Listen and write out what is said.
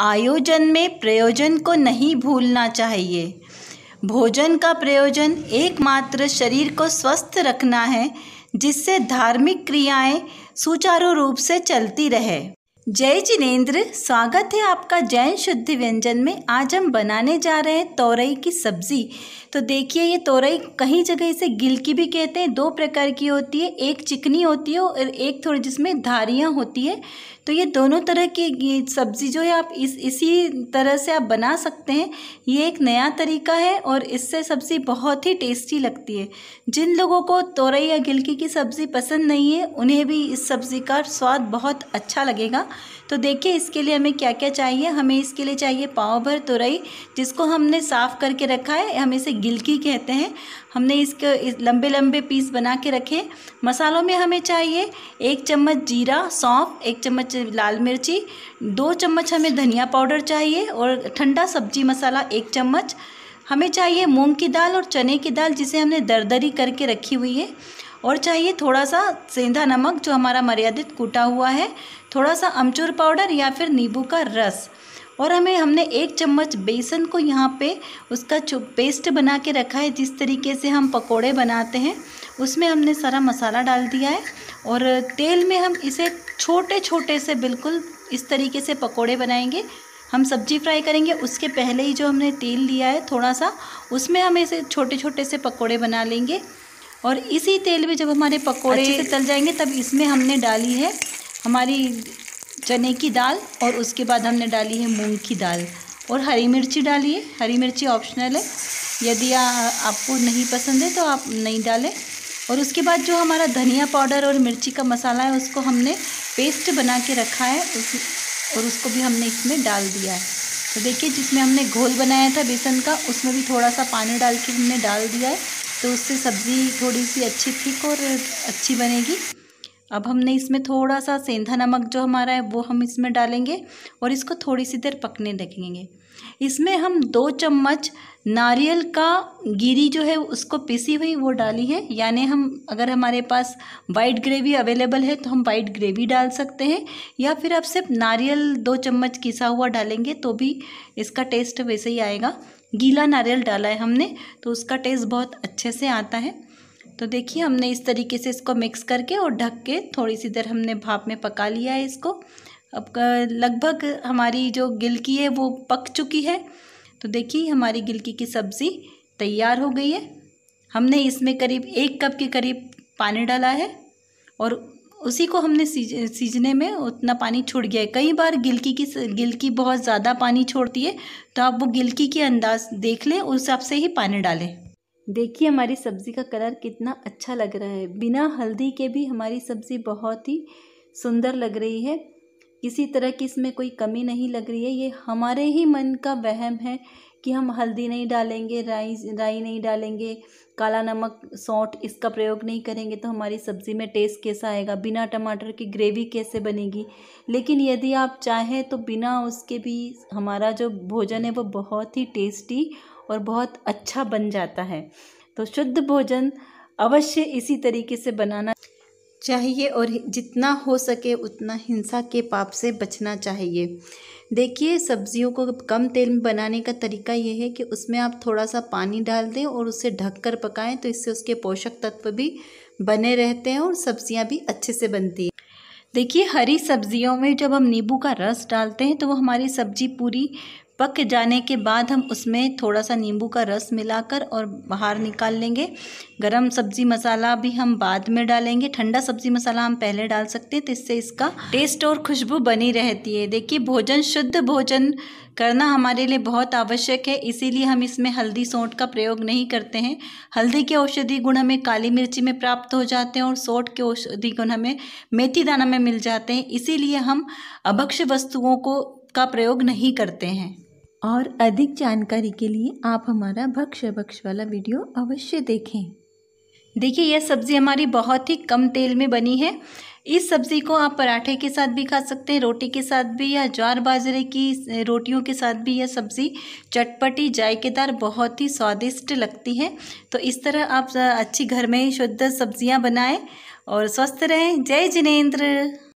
आयोजन में प्रयोजन को नहीं भूलना चाहिए भोजन का प्रयोजन एकमात्र शरीर को स्वस्थ रखना है जिससे धार्मिक क्रियाएं सुचारू रूप से चलती रहे जय जिनेन्द्र स्वागत है आपका जैन शुद्ध व्यंजन में आज हम बनाने जा रहे हैं तोरई की सब्ज़ी तो देखिए ये तोरई कहीं जगह इसे गिलकी भी कहते हैं दो प्रकार की होती है एक चिकनी होती है और एक थोड़ी जिसमें धारियाँ होती है तो ये दोनों तरह की सब्ज़ी जो है आप इस इसी तरह से आप बना सकते हैं ये एक नया तरीका है और इससे सब्ज़ी बहुत ही टेस्टी लगती है जिन लोगों को तोरई या गिलकी की सब्ज़ी पसंद नहीं है उन्हें भी इस सब्ज़ी का स्वाद बहुत अच्छा लगेगा तो देखिए इसके लिए हमें क्या क्या चाहिए हमें इसके लिए चाहिए पाव भर तुरई जिसको हमने साफ़ करके रखा है हम इसे गिलकी कहते हैं हमने इसके इस लंबे लंबे पीस बना के रखे मसालों में हमें चाहिए एक चम्मच जीरा सौंफ एक चम्मच लाल मिर्ची दो चम्मच हमें धनिया पाउडर चाहिए और ठंडा सब्जी मसाला एक चम्मच हमें चाहिए मूंग की दाल और चने की दाल जिसे हमने दरदरी करके रखी हुई है और चाहिए थोड़ा सा सेंधा नमक जो हमारा मर्यादित कूटा हुआ है थोड़ा सा अमचूर पाउडर या फिर नींबू का रस और हमें हमने एक चम्मच बेसन को यहाँ पे उसका पेस्ट बना के रखा है जिस तरीके से हम पकोड़े बनाते हैं उसमें हमने सारा मसाला डाल दिया है और तेल में हम इसे छोटे छोटे से बिल्कुल इस तरीके से पकोड़े बनाएंगे हम सब्जी फ्राई करेंगे उसके पहले ही जो हमने तेल लिया है थोड़ा सा उसमें हम इसे छोटे छोटे से पकौड़े बना लेंगे और इसी तेल में जब हमारे पकौड़े अच्छे से तल जाएंगे तब इसमें हमने डाली है हमारी चने की दाल और उसके बाद हमने डाली है मूंग की दाल और हरी मिर्ची डाली है हरी मिर्ची ऑप्शनल है यदि आपको नहीं पसंद है तो आप नहीं डालें और उसके बाद जो हमारा धनिया पाउडर और मिर्ची का मसाला है उसको हमने पेस्ट बना के रखा है उस और उसको भी हमने इसमें डाल दिया है तो देखिए जिसमें हमने घोल बनाया था बेसन का उसमें भी थोड़ा सा पानी डाल के हमने डाल दिया है तो उससे सब्ज़ी थोड़ी सी अच्छी थिक और अच्छी बनेगी अब हमने इसमें थोड़ा सा सेंधा नमक जो हमारा है वो हम इसमें डालेंगे और इसको थोड़ी सी देर पकने रखेंगे इसमें हम दो चम्मच नारियल का गिरी जो है उसको पीसी हुई वो डाली है यानी हम अगर हमारे पास वाइट ग्रेवी अवेलेबल है तो हम वाइट ग्रेवी डाल सकते हैं या फिर आप सिर्फ नारियल दो चम्मच किसा हुआ डालेंगे तो भी इसका टेस्ट वैसे ही आएगा गीला नारियल डाला है हमने तो उसका टेस्ट बहुत अच्छे से आता है तो देखिए हमने इस तरीके से इसको मिक्स करके और ढक के थोड़ी सी देर हमने भाप में पका लिया है इसको अब लगभग हमारी जो गिलकी है वो पक चुकी है तो देखिए हमारी गिलकी की सब्ज़ी तैयार हो गई है हमने इसमें करीब एक कप के करीब पानी डाला है और उसी को हमने सीज सीजने में उतना पानी छोड़ गया है कई बार गिलकी की गिलकी बहुत ज़्यादा पानी छोड़ती है तो आप वो गिलकी के अंदाज देख लें उस हिसाब से ही पानी डालें देखिए हमारी सब्ज़ी का कलर कितना अच्छा लग रहा है बिना हल्दी के भी हमारी सब्ज़ी बहुत ही सुंदर लग रही है किसी तरह की इसमें कोई कमी नहीं लग रही है ये हमारे ही मन का वहम है कि हम हल्दी नहीं डालेंगे राई राई नहीं डालेंगे काला नमक सौंठ इसका प्रयोग नहीं करेंगे तो हमारी सब्ज़ी में टेस्ट कैसा आएगा बिना टमाटर की ग्रेवी कैसे बनेगी लेकिन यदि आप चाहें तो बिना उसके भी हमारा जो भोजन है वो बहुत ही टेस्टी और बहुत अच्छा बन जाता है तो शुद्ध भोजन अवश्य इसी तरीके से बनाना चाहिए और जितना हो सके उतना हिंसा के पाप से बचना चाहिए देखिए सब्जियों को कम तेल में बनाने का तरीका यह है कि उसमें आप थोड़ा सा पानी डाल दें और उसे ढक कर पकाएं तो इससे उसके पोषक तत्व भी बने रहते हैं और सब्जियां भी अच्छे से बनती हैं देखिए हरी सब्जियों में जब हम नींबू का रस डालते हैं तो वो हमारी सब्जी पूरी पक जाने के बाद हम उसमें थोड़ा सा नींबू का रस मिलाकर और बाहर निकाल लेंगे गरम सब्ज़ी मसाला भी हम बाद में डालेंगे ठंडा सब्ज़ी मसाला हम पहले डाल सकते हैं तो इससे इसका टेस्ट और खुशबू बनी रहती है देखिए भोजन शुद्ध भोजन करना हमारे लिए बहुत आवश्यक है इसीलिए हम इसमें हल्दी सोंठ का प्रयोग नहीं करते हैं हल्दी के औषधि गुण हमें काली मिर्ची में प्राप्त हो जाते हैं और सोंठ के औषधि गुण हमें मेथी दाना में मिल जाते हैं इसीलिए हम अभक्ष्य वस्तुओं को का प्रयोग नहीं करते हैं और अधिक जानकारी के लिए आप हमारा भक्ष भक्ष वाला वीडियो अवश्य देखें देखिए यह सब्ज़ी हमारी बहुत ही कम तेल में बनी है इस सब्ज़ी को आप पराठे के साथ भी खा सकते हैं रोटी के साथ भी या ज्वार बाजरे की रोटियों के साथ भी यह सब्ज़ी चटपटी जायकेदार बहुत ही स्वादिष्ट लगती है तो इस तरह आप अच्छी घर में ही शुद्ध सब्ज़ियाँ बनाएं और स्वस्थ रहें जय जिनेन्द्र